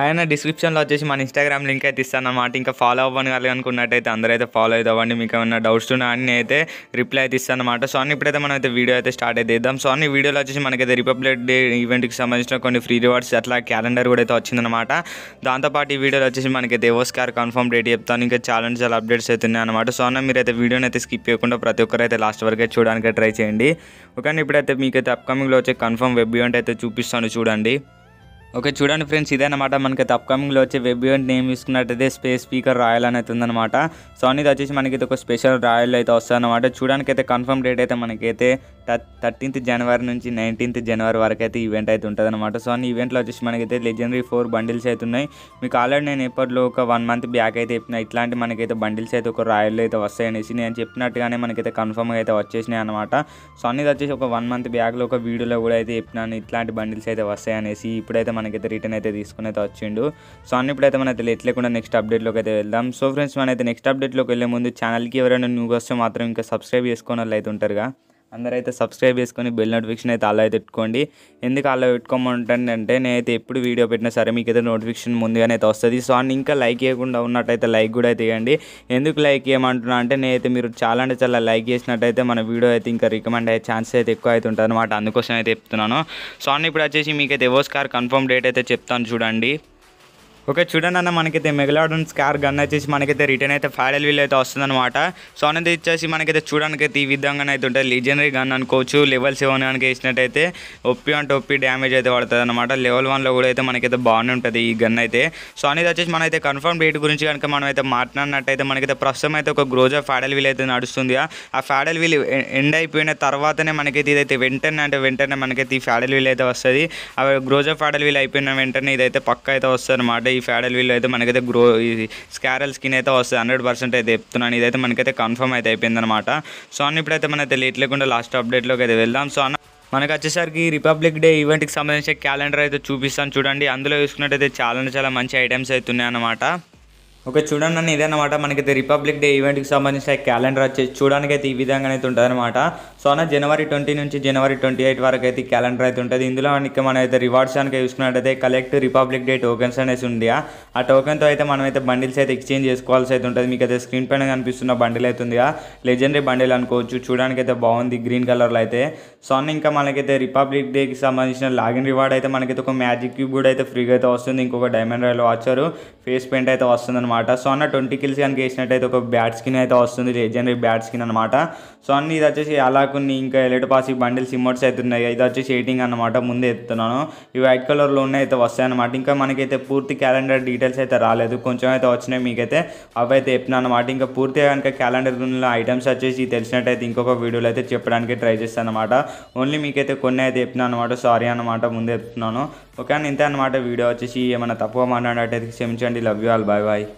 ఆయన డిస్క్రిప్షన్లో వచ్చేసి మన ఇన్స్టాగ్రామ్ లింక్ అయితే ఇస్తాను అన్నమాట ఇంకా ఫాలో అవ్వని వాళ్ళు అనుకున్నట్టయితే అందరూ అయితే ఫాలో అవ్వండి మీకు ఏమైనా డౌట్స్ ఉన్నా అని అయితే రిప్లై అయితే ఇస్తాను అనమాట సో అన్ని ఇప్పుడైతే మనం అయితే వీడియో అయితే స్టార్ట్ అయితే ఇద్దాం సో అన్ని వీడియోలో వచ్చేసి మనకైతే రిపబ్లిక్ డే ఈవెంట్కి సంబంధించిన కొన్ని ఫ్రీ రివార్డ్స్ అట్లా క్యాలెండర్ కూడా అయితే వచ్చిందనమాట దాంతోపాటు ఈ వీడియోలో వచ్చేసి మనకైతే కార్ కన్ఫర్మ్ డేట్ చెప్తాను ఇంకా ఛాలెంజ్ చాలా అప్డేట్స్ అవుతున్నాయి అనమాట సో అన్న మీరైతే వీడియోని అయితే స్కిప్ చేయకుండా ప్రతి ఒక్కరు అయితే లాస్ట్ వరకు అయితే చూడడానికి ట్రై చేయండి ఓకే ఇప్పుడైతే మీకైతే అప్కమింగ్లో వచ్చే కన్ఫర్మ్ వెబ్ ఈవెంట్ అయితే చూపిస్తాను చూడండి ఓకే చూడండి ఫ్రెండ్స్ ఇదన్నమాట మనకి అప్కమింగ్లో వచ్చే వెబ్ ఈవెంట్ నేమ్ తీసుకున్నట్టయితే స్పేస్ స్పీకర్ రాయల్ అని అయితే ఉందన్నమాట సో అనేది వచ్చేసి మనకి ఒక స్పెషల్ రాయల్ అయితే వస్తుందన్నమాట చూడడానికి అయితే కన్ఫర్మ్ డేట్ అయితే మనకైతే థర్టీన్త్ జనవరి నుంచి నైన్టీన్త్ జనవరి వరకు అయితే ఈవెంట్ అయితే ఉంటుందన్నమాట సో అని ఈవెంట్లో వచ్చేసి మనకైతే లెజెండరీ ఫోర్ బండిల్స్ అయితే ఉన్నాయి మీకు ఆల్రెడీ నేను ఎప్పటిలో ఒక వన్ మంత్ బ్యాక్ అయితే చెప్పిన ఇట్లాంటి మనకైతే బండిల్స్ అయితే ఒక రాయల్ అయితే వస్తాయనేసి నేను చెప్పినట్టుగానే మనకైతే కన్ఫర్మ్గా అయితే వచ్చేసినాయి అనమాట సో అనేది వచ్చేసి ఒక వన్ మంత్ బ్యాక్లో ఒక వీడియోలో కూడా అయితే చెప్పినాను ఇట్లాంటి బండిల్స్ అయితే వస్తాయనేసి ఇప్పుడైతే మనకైతే రిటర్న్ అయితే తీసుకుని అయితే వచ్చిండు సో అన్ని ఇప్పుడైతే మనైతే లేకుండా నెక్స్ట్ అప్డేట్లోకి అయితే వెళ్దాం సో ఫ్రెండ్స్ మనైతే నెక్స్ట్ అప్డేట్లోకి వెళ్ళే ముందు ఛానల్కి ఎవరైనా న్యూగా వస్తే మాత్రం ఇంకా సబ్స్క్రైబ్ చేసుకున్న వాళ్ళు అయితే ఉంటారుగా అందరైతే సబ్స్క్రైబ్ చేసుకొని బెల్ నోటిఫికేషన్ అయితే అలా అయితే పెట్టుకోండి ఎందుకు అలా అంటే నేనైతే ఎప్పుడు వీడియో పెట్టినా సరే మీకు అయితే నోటిఫికేషన్ ముందుగానే అయితే వస్తుంది సో అని ఇంకా లైక్ చేయకుండా ఉన్నట్టయితే లైక్ కూడా అయితే ఇవ్వండి ఎందుకు లైక్ చేయమంటున్నా అంటే నేనైతే మీరు చాలా అంటే చాలా లైక్ చేసినట్టయితే మన వీడియో అయితే ఇంకా రికమెండ్ అయ్యే ఛాన్సెస్ అయితే ఎక్కువ అయితే ఉంటుంది అనమాట అందుకోసం అయితే చెప్తున్నాను సో అండ్ ఇప్పుడు వచ్చేసి మీకైతే ఎవోస్ కార్ కన్ఫర్మ్ డేట్ అయితే చెప్తాను చూడండి ఓకే చూడండి అన్న మనకైతే మెగలాడన్ స్కార్ గన్ వచ్చేసి మనకైతే రిటర్న్ అయితే ఫైడల్ వీల్ అయితే వస్తుందన్నమాట సో అనేది ఇచ్చేసి మనకైతే చూడడానికి అయితే ఈ విధంగా అయితే ఉంటుంది లీజనరీ గన్ అనుకోవచ్చు లెవెల్ సెవెన్ కనుక వేసినట్టయితే ఒప్పి అంటే ఒప్పి డ్యామేజ్ అయితే పడుతుంది అనమాట లెవెల్ వన్లో కూడా అయితే మనకైతే బాగానే ఉంటుంది ఈ గన్ అయితే సో అనేది వచ్చేసి మనమైతే కన్ఫర్మ్ రేట్ గురించి కనుక మనం అయితే మాట్లాడినట్టయితే మనకైతే ప్రస్తుతం అయితే ఒక గ్రోజా ఫైడల్ వీల్ అయితే నడుస్తుంది ఆ ఫైడల్ వీల్ ఎండ్ అయిపోయిన తర్వాతనే మనకైతే ఇదైతే వెంటనే అంటే వెంటనే మనకైతే ఈ ఫైడల్ వీల్ అయితే వస్తుంది ఆ గ్రోజా ఫైడల్ వీల్ అయిపోయిన వెంటనే ఇదైతే పక్క అయితే వస్తుంది అనమాట ఈ ఫ్యాడల్ వీల్ అయితే మనకైతే గ్రో ఈ స్కారల్ స్కిన్ అయితే వస్తుంది హండ్రెడ్ పర్సెంట్ అయితే చెప్తున్నాను ఇదైతే మనకైతే కన్ఫర్మ్ అయితే అయిపోయిందనమాట సో అన్న ఇప్పుడైతే మన తెలియట్లేకుండా లాస్ట్ అప్డేట్లోకి అయితే వెళ్దాం సో అన్న మనకు వచ్చేసరికి రిపబ్లిక్ డే ఈవెంట్కి సంబంధించిన క్యాలెండర్ అయితే చూపిస్తాను చూడండి అందులో చూసుకున్నట్టయితే చాలా చాలా మంచి ఐటమ్స్ అయితే ఉన్నాయన్నమాట ఓకే చూడండి అన్న ఇదన్నమాట మనకైతే రిపబ్లిక్ డే ఈవెంట్కి సంబంధించిన క్యాలెండర్ వచ్చేసి చూడడానికి అయితే ఈ విధంగా అయితే ఉంటుంది అనమాట సో అన్న జనవరి ట్వంటీ నుంచి జనవరి ట్వంటీ ఎయిట్ వరకు అయితే క్యాలెండర్ అయితే ఉంటుంది ఇందులో మనకి మనం అయితే రివార్డ్స్ కనుక చూసుకున్నట్టయితే కలెక్ట్ రిపబ్లిక్ డే టోకెన్స్ అనేసి ఉంది ఆ టోకెన్తో అయితే మనం అయితే బండిల్స్ అయితే ఎక్స్చేంజ్ చేసుకోవాల్సి అయితే ఉంటుంది మీకు అయితే స్క్రీన్ పైన కనిపిస్తున్న బండిల్ అయితే ఉంది లెజెండరీ బండిల్ అనుకోవచ్చు చూడడానికి అయితే బాగుంది గ్రీన్ కలర్లో అయితే సో అన్న ఇంకా మనకైతే రిపబ్లిక్ డేకి సంబంధించిన లాగిన్ రివార్డ్ అయితే మనకైతే ఒక మ్యాజిక్ క్యూబ్ కూడా అయితే ఫ్రీగా అయితే వస్తుంది ఇంకొక diamond royal voucher face paint అయితే వస్తుంది అనమాట సో అన్న ట్వంటీ కిల్స్ కనుక వేసినట్టయితే ఒక బ్యాట్ స్కిన్ అయితే వస్తుంది లెజెండరీ బ్యాట్ స్కిన్ అనమాట సో అన్ని ఇది వచ్చేసి అలా కొన్ని ఇంకా ఎలెట్ పాసి బండిల్ బండిల్స్ అయితే ఉన్నాయి ఇది వచ్చేసి ఎయిటింగ్ అనమాట ముందే ఎత్తున్నాను ఈ వైట్ కలర్లో ఉన్నాయి అయితే వస్తాయన్నమాట ఇంకా మనకైతే పూర్తి క్యాలెండర్ డీటెయిల్స్ అయితే రాలేదు కొంచెం అయితే వచ్చినాయి మీకైతే అవి అయితే చెప్పినా అనమాట ఇంకా పూర్తిగా కనుక ఉన్న ఐటమ్స్ వచ్చేసి తెలిసినట్టయితే ఇంకొక వీడియోలో అయితే చెప్పడానికి ట్రై చేస్తాను అనమాట ఓన్లీ మీకైతే కొన్ని అయితే చెప్పినా అనమాట సారీ అనమాట ముందే ఎత్తున్నాను ఓకే ఇంతే అనమాట వీడియో వచ్చేసి ఏమైనా తప్పుగా మాట్లాడేటైతే క్షమించండి love you all bye bye